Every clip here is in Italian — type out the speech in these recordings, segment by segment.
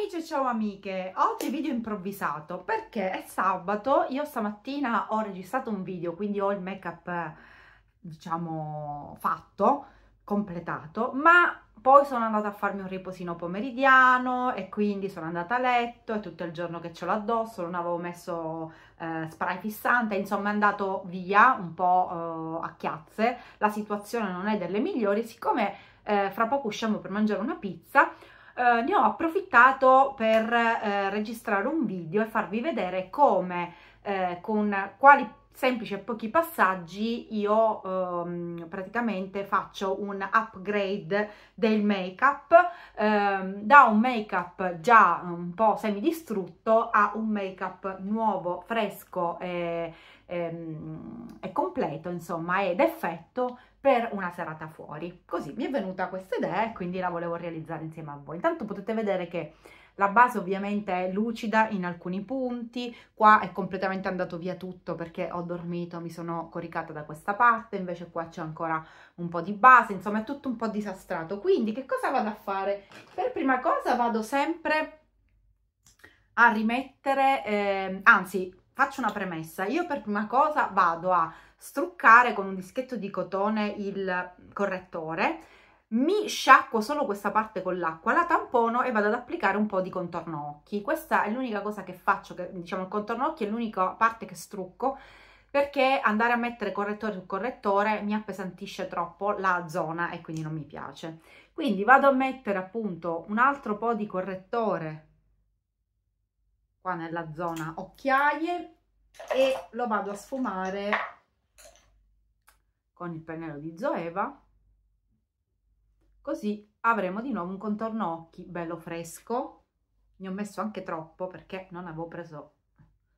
amici e ciao amiche, oggi video improvvisato perché è sabato, io stamattina ho registrato un video quindi ho il make up diciamo fatto, completato, ma poi sono andata a farmi un riposino pomeridiano e quindi sono andata a letto e tutto il giorno che ce l'ho addosso non avevo messo eh, spray fissante, insomma è andato via un po' eh, a chiazze, la situazione non è delle migliori, siccome eh, fra poco usciamo per mangiare una pizza eh, ne ho approfittato per eh, registrare un video e farvi vedere come, eh, con quali semplici e pochi passaggi io ehm, praticamente faccio un upgrade del make up ehm, da un make up già un po' semidistrutto a un make up nuovo, fresco e ehm, è completo, insomma, ed effetto per una serata fuori. Così mi è venuta questa idea e quindi la volevo realizzare insieme a voi. Intanto potete vedere che la base ovviamente è lucida in alcuni punti, qua è completamente andato via tutto perché ho dormito, mi sono coricata da questa parte, invece qua c'è ancora un po' di base, insomma è tutto un po' disastrato. Quindi che cosa vado a fare? Per prima cosa vado sempre a rimettere, eh, anzi faccio una premessa, io per prima cosa vado a struccare con un dischetto di cotone il correttore, mi sciacquo solo questa parte con l'acqua, la tampono e vado ad applicare un po' di contorno occhi. Questa è l'unica cosa che faccio, che, diciamo il contorno occhi è l'unica parte che strucco perché andare a mettere correttore su correttore mi appesantisce troppo la zona e quindi non mi piace. Quindi vado a mettere appunto un altro po' di correttore qua nella zona occhiaie e lo vado a sfumare con il pennello di Zoeva così avremo di nuovo un contorno occhi bello fresco ne ho messo anche troppo perché non avevo preso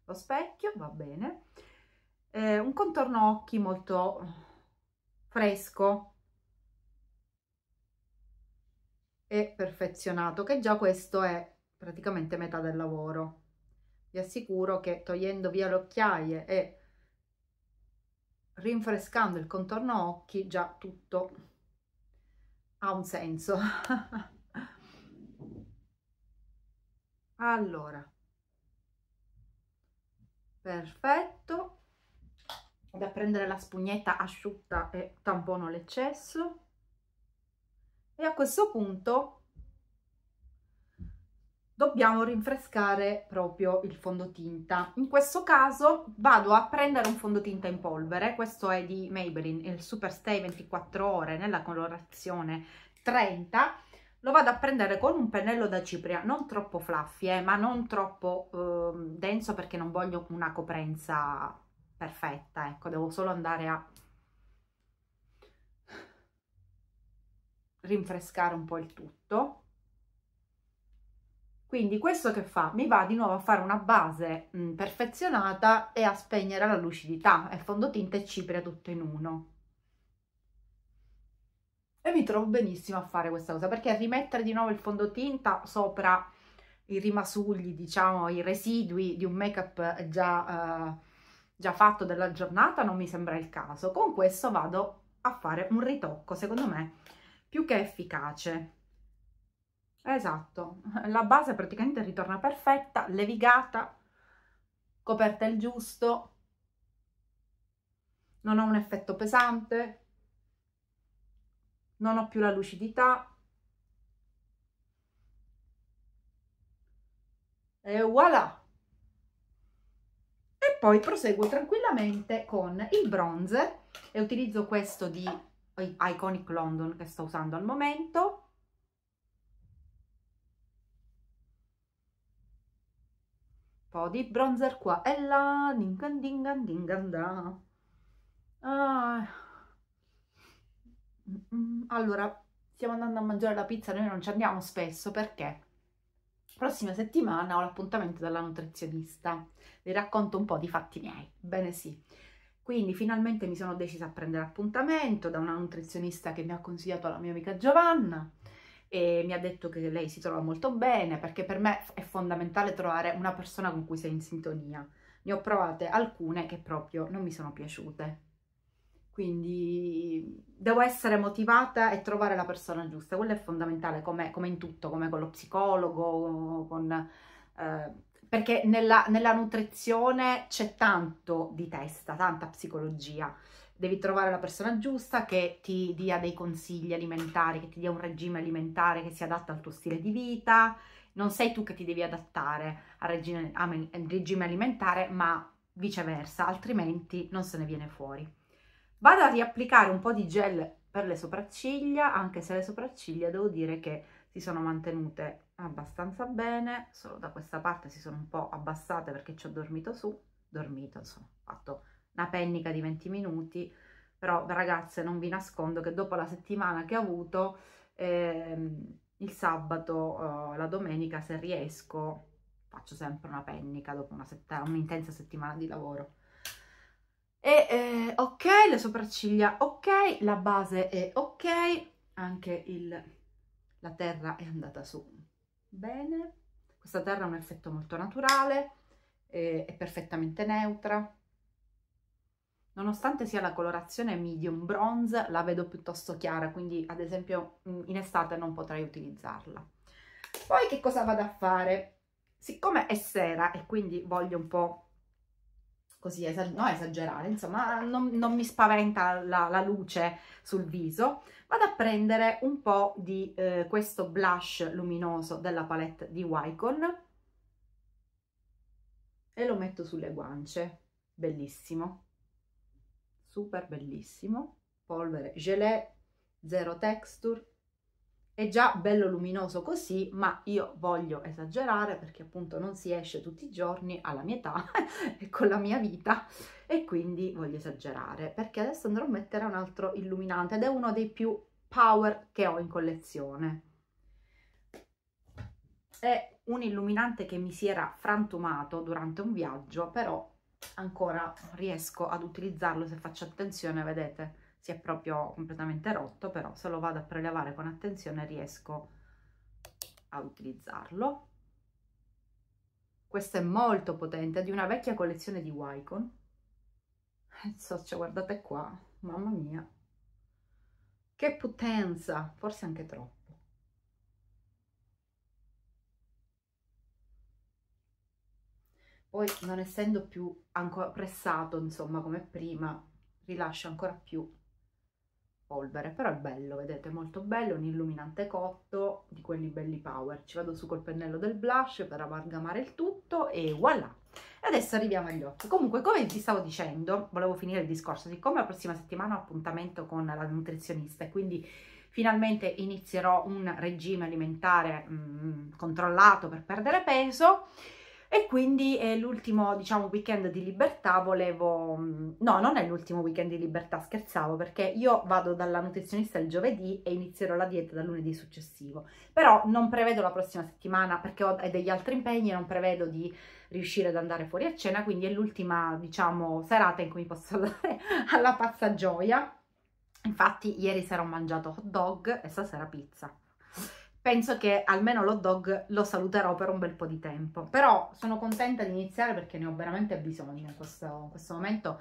lo specchio va bene eh, un contorno occhi molto fresco e perfezionato che già questo è praticamente metà del lavoro vi assicuro che togliendo via le occhiaie e rinfrescando il contorno occhi già tutto ha un senso allora perfetto da prendere la spugnetta asciutta e tampono l'eccesso e a questo punto dobbiamo rinfrescare proprio il fondotinta. In questo caso vado a prendere un fondotinta in polvere, questo è di Maybelline, il Super Stay 24 ore nella colorazione 30, lo vado a prendere con un pennello da cipria, non troppo fluffy, eh, ma non troppo eh, denso perché non voglio una coprenza perfetta, ecco, devo solo andare a rinfrescare un po' il tutto. Quindi questo che fa? Mi va di nuovo a fare una base mh, mm, perfezionata e a spegnere la lucidità e fondotinta e cipria tutto in uno. E mi trovo benissimo a fare questa cosa perché rimettere di nuovo il fondotinta sopra i rimasugli, diciamo, i residui di un make-up già, eh, già fatto della giornata non mi sembra il caso. Con questo vado a fare un ritocco, secondo me, più che efficace. Esatto, la base praticamente ritorna perfetta, levigata, coperta il giusto, non ho un effetto pesante, non ho più la lucidità. E voilà! E poi proseguo tranquillamente con il bronzer e utilizzo questo di Iconic London che sto usando al momento po' di bronzer qua e là, ding ding ding da. Ah. Mm, mm, allora, stiamo andando a mangiare la pizza, noi non ci andiamo spesso perché prossima settimana ho l'appuntamento dalla nutrizionista. Vi racconto un po' di fatti miei. Bene sì. Quindi finalmente mi sono decisa a prendere appuntamento da una nutrizionista che mi ha consigliato la mia amica Giovanna e mi ha detto che lei si trova molto bene perché per me è fondamentale trovare una persona con cui sei in sintonia. Ne ho provate alcune che proprio non mi sono piaciute. Quindi devo essere motivata e trovare la persona giusta, quello è fondamentale come, come in tutto, come con lo psicologo, con, eh, perché nella, nella nutrizione c'è tanto di testa, tanta psicologia devi trovare la persona giusta che ti dia dei consigli alimentari, che ti dia un regime alimentare che si adatta al tuo stile di vita. Non sei tu che ti devi adattare al regime, al regime alimentare, ma viceversa, altrimenti non se ne viene fuori. Vado a riapplicare un po' di gel per le sopracciglia, anche se le sopracciglia devo dire che si sono mantenute abbastanza bene, solo da questa parte si sono un po' abbassate perché ci ho dormito su, dormito, insomma, fatto una pennica di 20 minuti, però ragazze non vi nascondo che dopo la settimana che ho avuto, ehm, il sabato, eh, la domenica se riesco, faccio sempre una pennica dopo un'intensa sett un settimana di lavoro. E eh, ok, le sopracciglia ok, la base è ok, anche il, la terra è andata su bene. Questa terra ha un effetto molto naturale, è, eh, è perfettamente neutra. Nonostante sia la colorazione medium bronze, la vedo piuttosto chiara, quindi ad esempio mm, in estate non potrei utilizzarla. Poi che cosa vado a fare? Siccome è sera e quindi voglio un po' così esagerare, no, esagerare insomma non, non mi spaventa la, la, luce sul viso, vado a prendere un po' di eh, questo blush luminoso della palette di Wycon e lo metto sulle guance, bellissimo super bellissimo, polvere gelé, zero texture, è già bello luminoso così, ma io voglio esagerare perché appunto non si esce tutti i giorni alla mia età e con la mia vita e quindi voglio esagerare perché adesso andrò a mettere un altro illuminante ed è uno dei più power che ho in collezione. È un illuminante che mi si era frantumato durante un viaggio, però ancora riesco ad utilizzarlo se faccio attenzione, vedete? Si è proprio completamente rotto, però se lo vado a prelevare con attenzione riesco a utilizzarlo. Questo è molto potente, è di una vecchia collezione di Wycon. Eh, Soccia, cioè, guardate qua, mamma mia. Che potenza, forse anche troppo. poi non essendo più ancora pressato insomma come prima rilascia ancora più polvere però è bello vedete molto bello un illuminante cotto di quelli belli power ci vado su col pennello del blush per amalgamare il tutto e voilà adesso arriviamo agli occhi comunque come vi stavo dicendo volevo finire il discorso siccome la prossima settimana ho appuntamento con la nutrizionista e quindi finalmente inizierò un regime alimentare mh, mm, controllato per perdere peso e quindi è eh, l'ultimo diciamo weekend di libertà volevo mm, no non è l'ultimo weekend di libertà scherzavo perché io vado dalla nutrizionista il giovedì e inizierò la dieta dal lunedì successivo però non prevedo la prossima settimana perché ho degli altri impegni e non prevedo di riuscire ad andare fuori a cena quindi è l'ultima diciamo serata in cui mi posso andare alla pazza gioia infatti ieri sera ho mangiato hot dog e stasera pizza penso che almeno l'hot dog lo saluterò per un bel po' di tempo. Però sono contenta di iniziare perché ne ho veramente bisogno in questo, in questo momento.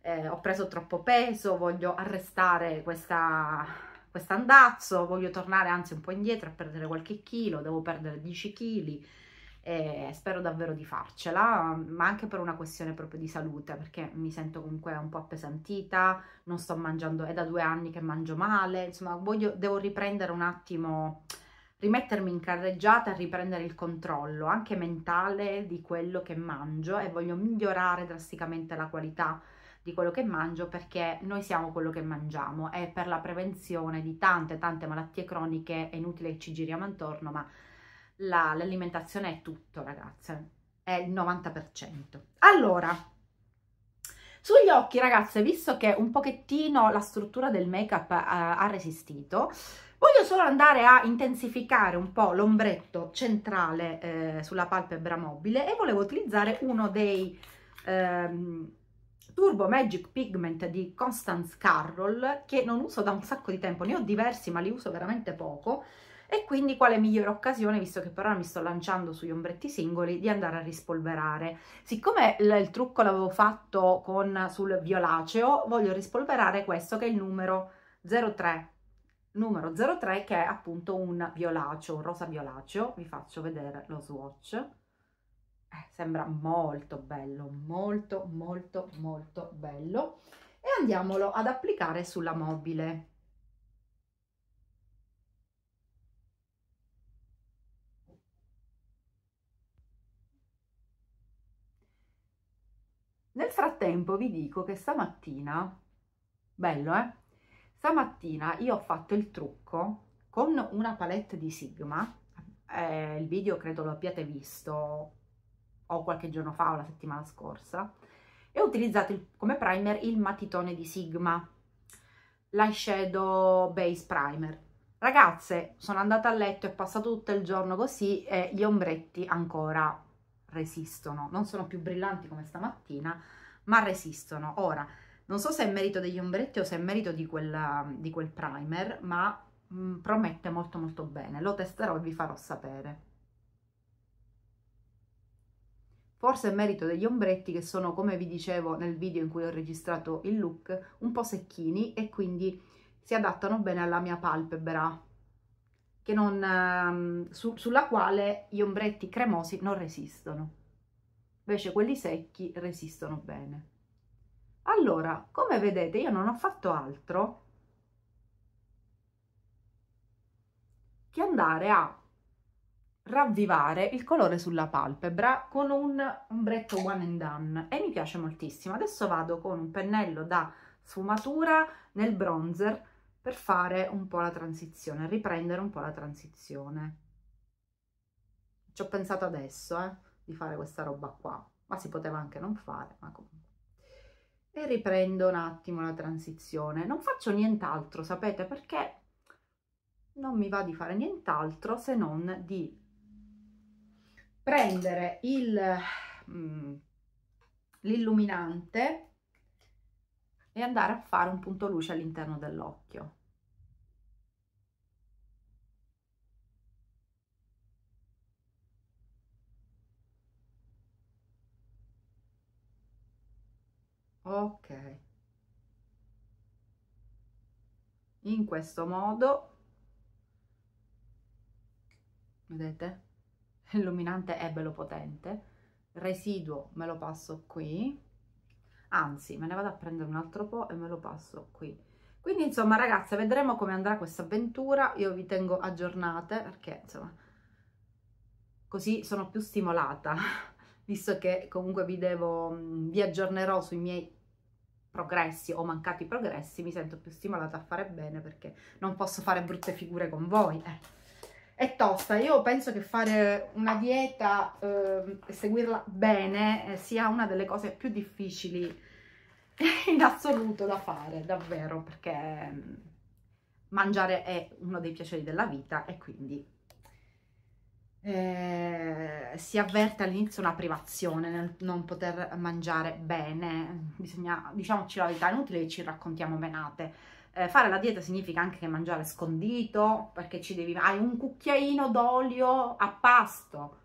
Eh, ho preso troppo peso, voglio arrestare questa quest'andazzo, voglio tornare anzi un po' indietro a perdere qualche chilo, devo perdere 10 kg e spero davvero di farcela, ma anche per una questione proprio di salute, perché mi sento comunque un po' appesantita, non sto mangiando, è da due anni che mangio male, insomma voglio, devo riprendere un attimo rimettermi in carreggiata e riprendere il controllo anche mentale di quello che mangio e voglio migliorare drasticamente la qualità di quello che mangio perché noi siamo quello che mangiamo e per la prevenzione di tante tante malattie croniche è inutile che ci giriamo intorno ma l'alimentazione è tutto ragazze è il 90% allora sugli occhi ragazze visto che un pochettino la struttura del make up eh, ha resistito Voglio solo andare a intensificare un po' l'ombretto centrale eh, sulla palpebra mobile e volevo utilizzare uno dei ehm, Turbo Magic Pigment di Constance Carroll che non uso da un sacco di tempo, ne ho diversi ma li uso veramente poco e quindi quale migliore occasione, visto che per ora mi sto lanciando sugli ombretti singoli, di andare a rispolverare. Siccome il, il trucco l'avevo fatto con, sul violaceo, voglio rispolverare questo che è il numero 03 numero 03 che è appunto un violaceo, un rosa violaceo, vi faccio vedere lo swatch, eh, sembra molto bello, molto molto molto bello e andiamolo ad applicare sulla mobile. Nel frattempo vi dico che stamattina, bello eh? stamattina io ho fatto il trucco con una palette di Sigma eh, il video credo lo abbiate visto o qualche giorno fa o la settimana scorsa e ho utilizzato il, come primer il matitone di Sigma l'eyeshadow base primer ragazze sono andata a letto e è passato tutto il giorno così e gli ombretti ancora resistono non sono più brillanti come stamattina ma resistono ora non so se è merito degli ombretti o se è merito di, quella, di quel primer, ma mh, mm, promette molto molto bene. Lo testerò e vi farò sapere. Forse è merito degli ombretti che sono, come vi dicevo nel video in cui ho registrato il look, un po' secchini e quindi si adattano bene alla mia palpebra, non, ehm, su, sulla quale gli ombretti cremosi non resistono. Invece quelli secchi resistono bene. Allora, come vedete, io non ho fatto altro che andare a ravvivare il colore sulla palpebra con un ombretto one and done e mi piace moltissimo. Adesso vado con un pennello da sfumatura nel bronzer per fare un po' la transizione, riprendere un po' la transizione. Ci ho pensato adesso eh, di fare questa roba qua, ma si poteva anche non fare, ma comunque e riprendo un attimo la transizione. Non faccio nient'altro, sapete, perché non mi va di fare nient'altro se non di prendere mm, l'illuminante e andare a fare un punto luce all'interno dell'occhio. ok in questo modo vedete illuminante è bello potente residuo me lo passo qui anzi me ne vado a prendere un altro po e me lo passo qui quindi insomma ragazze vedremo come andrà questa avventura io vi tengo aggiornate perché insomma così sono più stimolata visto che comunque vi, devo, vi aggiornerò sui miei progressi o mancati progressi, mi sento più stimolata a fare bene perché non posso fare brutte figure con voi. Eh. È tosta, io penso che fare una dieta ehm, e eh, seguirla bene eh, sia una delle cose più difficili in assoluto da fare, davvero, perché mangiare è uno dei piaceri della vita e quindi eh, si avverte all'inizio una privazione nel non poter mangiare bene, bisogna, diciamoci la verità, è inutile che ci raccontiamo menate. Eh, fare la dieta significa anche che mangiare scondito, perché ci devi... hai un cucchiaino d'olio a pasto,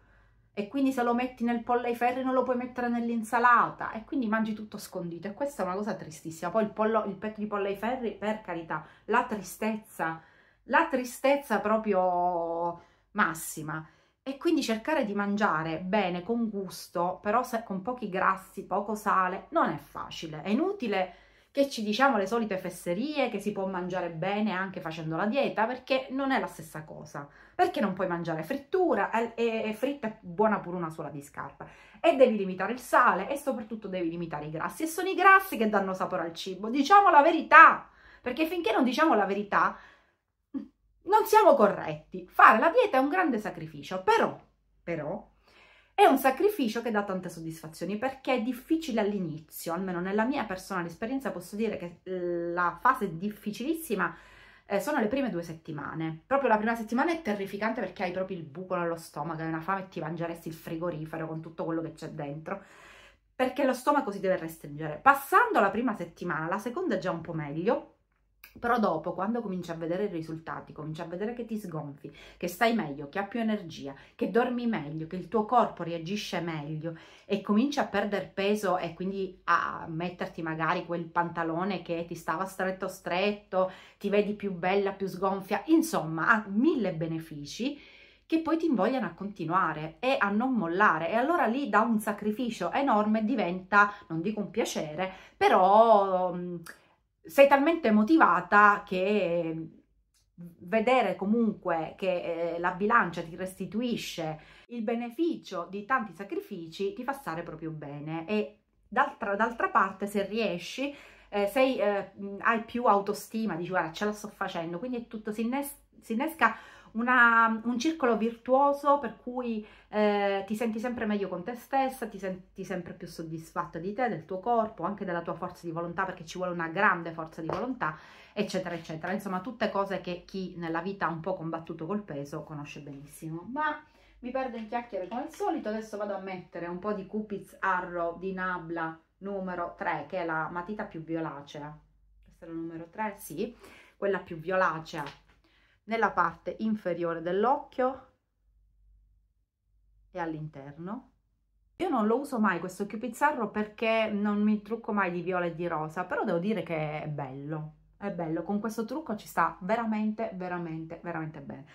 e quindi se lo metti nel pollo ai ferri non lo puoi mettere nell'insalata, e quindi mangi tutto scondito, e questa è una cosa tristissima. Poi il, pollo, il petto di pollo ai ferri, per carità, la tristezza, la tristezza proprio massima e quindi cercare di mangiare bene, con gusto, però con pochi grassi, poco sale, non è facile. È inutile che ci diciamo le solite fesserie, che si può mangiare bene anche facendo la dieta, perché non è la stessa cosa. Perché non puoi mangiare frittura, e, e fritta è buona pure una sola di scarpa. E devi limitare il sale e soprattutto devi limitare i grassi. E sono i grassi che danno sapore al cibo, diciamo la verità! Perché finché non diciamo la verità, non siamo corretti. Fare la dieta è un grande sacrificio, però, però è un sacrificio che dà tante soddisfazioni perché è difficile all'inizio, almeno nella mia personale esperienza posso dire che eh, la fase difficilissima eh, sono le prime due settimane. Proprio la prima settimana è terrificante perché hai proprio il buco nello stomaco, hai una fame e ti mangeresti il frigorifero con tutto quello che c'è dentro perché lo stomaco si deve restringere. Passando la prima settimana, la seconda è già un po' meglio, però dopo, quando cominci a vedere i risultati, cominci a vedere che ti sgonfi, che stai meglio, che hai più energia, che dormi meglio, che il tuo corpo reagisce meglio e cominci a perdere peso e quindi a metterti magari quel pantalone che ti stava stretto stretto, ti vedi più bella, più sgonfia, insomma ha mille benefici che poi ti invogliano a continuare e a non mollare e allora lì da un sacrificio enorme diventa, non dico un piacere, però sei talmente motivata che vedere comunque che eh, la bilancia ti restituisce il beneficio di tanti sacrifici ti fa stare proprio bene e d'altra, d'altra parte se riesci eh, sei, eh, hai più autostima dici guarda ce la sto facendo quindi è tutto si, innes- si innesca una, un circolo virtuoso per cui eh, ti senti sempre meglio con te stessa, ti senti sempre più soddisfatta di te, del tuo corpo, anche della tua forza di volontà perché ci vuole una grande forza di volontà, eccetera, eccetera. Insomma, tutte cose che chi nella vita ha un po' combattuto col peso conosce benissimo. Ma mi perdo in chiacchiere come al solito, adesso vado a mettere un po' di Cupid's Arrow di Nabla numero 3, che è la matita più violacea. Questa è la numero 3, sì, quella più violacea nella parte inferiore dell'occhio e all'interno. Io non lo uso mai questo occhio pizzarro perché non mi trucco mai di viola e di rosa, però devo dire che è bello, è bello, con questo trucco ci sta veramente, veramente, veramente bene.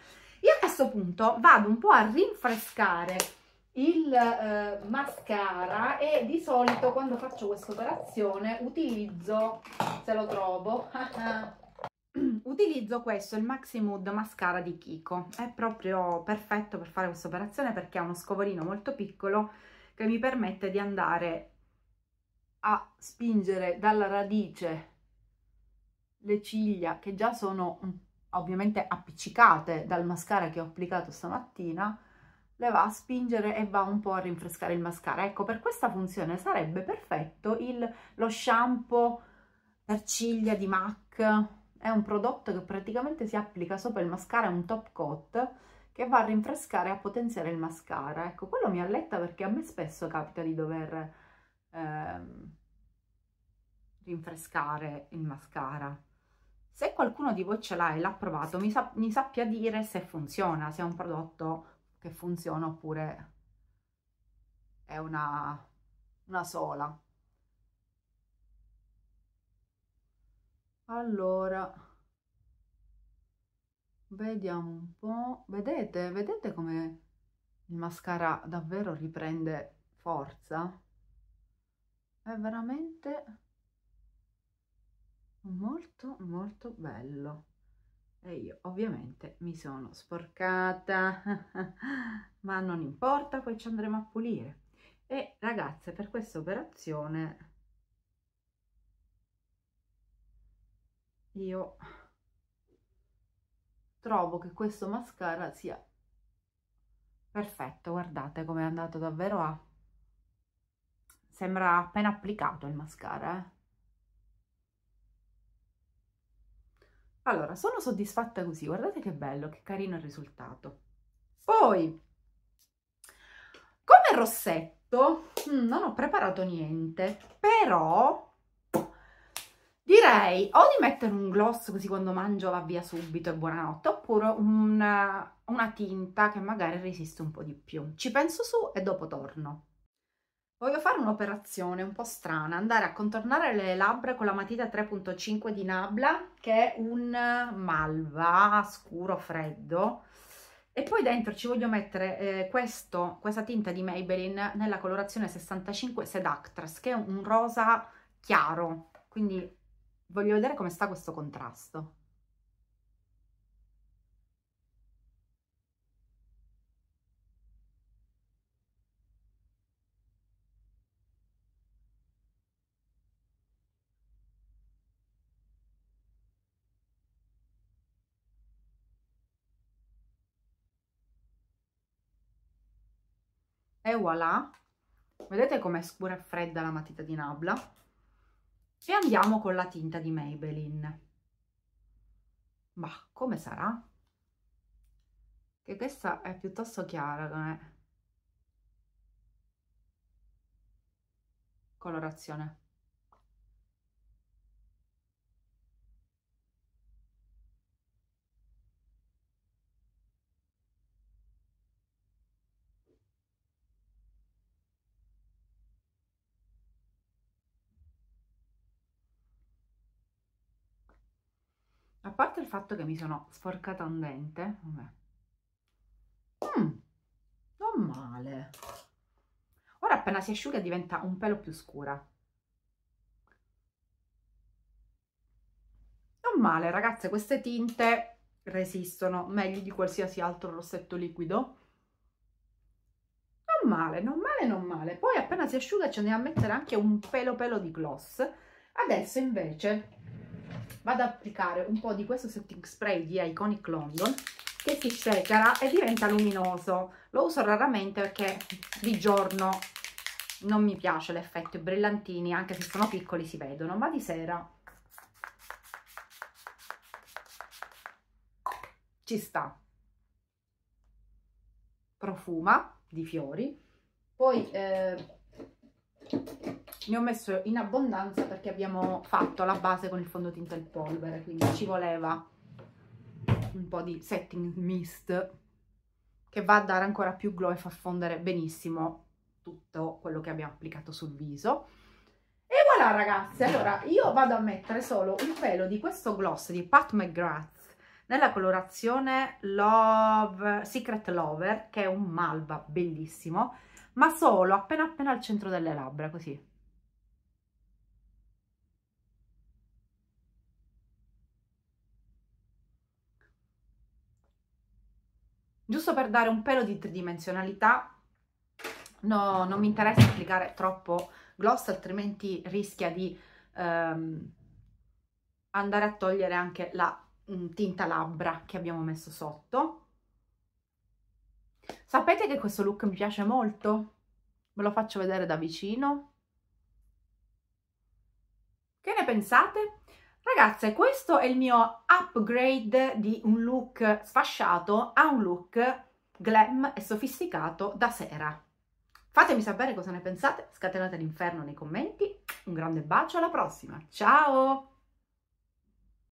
Io a questo punto vado un po' a rinfrescare il eh, mascara e di solito quando faccio questa operazione utilizzo, se lo trovo, ah, ah, utilizzo questo, il Maxi Mood Mascara di Kiko. È proprio perfetto per fare questa operazione perché ha uno scovolino molto piccolo che mi permette di andare a spingere dalla radice le ciglia che già sono mm, ovviamente appiccicate dal mascara che ho applicato stamattina le va a spingere e va un po' a rinfrescare il mascara ecco per questa funzione sarebbe perfetto il, lo shampoo per ciglia di MAC è un prodotto che praticamente si applica sopra il mascara, è un top coat che va a rinfrescare e a potenziare il mascara. Ecco, quello mi alletta perché a me spesso capita di dover ehm, rinfrescare il mascara. Se qualcuno di voi ce l'ha e l'ha provato, mi, sa mi sappia dire se funziona, se è un prodotto che funziona oppure è una, una sola. allora vediamo un po' vedete vedete come il mascara davvero riprende forza è veramente molto molto bello e io ovviamente mi sono sporcata ma non importa poi ci andremo a pulire e ragazze per questa operazione io trovo che questo mascara sia perfetto, guardate come è andato davvero a... Sembra appena applicato il mascara, eh? Allora, sono soddisfatta così, guardate che bello, che carino il risultato. Poi, come rossetto, mm, non ho preparato niente, però Direi o di mettere un gloss così quando mangio va via subito e buonanotte, oppure una, una tinta che magari resiste un po' di più. Ci penso su e dopo torno. Voglio fare un'operazione un po' strana, andare a contornare le labbra con la matita 3.5 di Nabla, che è un malva scuro freddo, e poi dentro ci voglio mettere eh, questo, questa tinta di Maybelline nella colorazione 65 Seductress, che è un rosa chiaro, quindi Voglio vedere come sta questo contrasto. E voilà, vedete com'è scura e fredda la matita di Nabla? E andiamo con la tinta di Maybelline. Ma come sarà? Che questa è piuttosto chiara come colorazione. A parte il fatto che mi sono sforcata un dente, vabbè. Mm, non male. Ora appena si asciuga diventa un pelo più scura. Non male, ragazze, queste tinte resistono meglio di qualsiasi altro rossetto liquido. Non male, non male, non male. Poi appena si asciuga ci andiamo a mettere anche un pelo pelo di gloss. Adesso invece vado ad applicare un po' di questo setting spray di Iconic London che si secera e diventa luminoso lo uso raramente perché di giorno non mi piace l'effetto i brillantini anche se sono piccoli si vedono ma di sera ci sta profuma di fiori poi eh, ne ho messo in abbondanza perché abbiamo fatto la base con il fondotinta in polvere, quindi ci voleva un po' di setting mist che va a dare ancora più glow e fa fondere benissimo tutto quello che abbiamo applicato sul viso. E voilà ragazze, allora io vado a mettere solo un pelo di questo gloss di Pat McGrath nella colorazione Love, Secret Lover, che è un malva bellissimo, ma solo appena appena al centro delle labbra, così. giusto per dare un pelo di tridimensionalità no, non mi interessa applicare troppo gloss altrimenti rischia di ehm, andare a togliere anche la mh, mm, tinta labbra che abbiamo messo sotto sapete che questo look mi piace molto ve lo faccio vedere da vicino che ne pensate? Ragazze, questo è il mio upgrade di un look sfasciato a un look glam e sofisticato da sera. Fatemi sapere cosa ne pensate, scatenate l'inferno nei commenti, un grande bacio, alla prossima, ciao!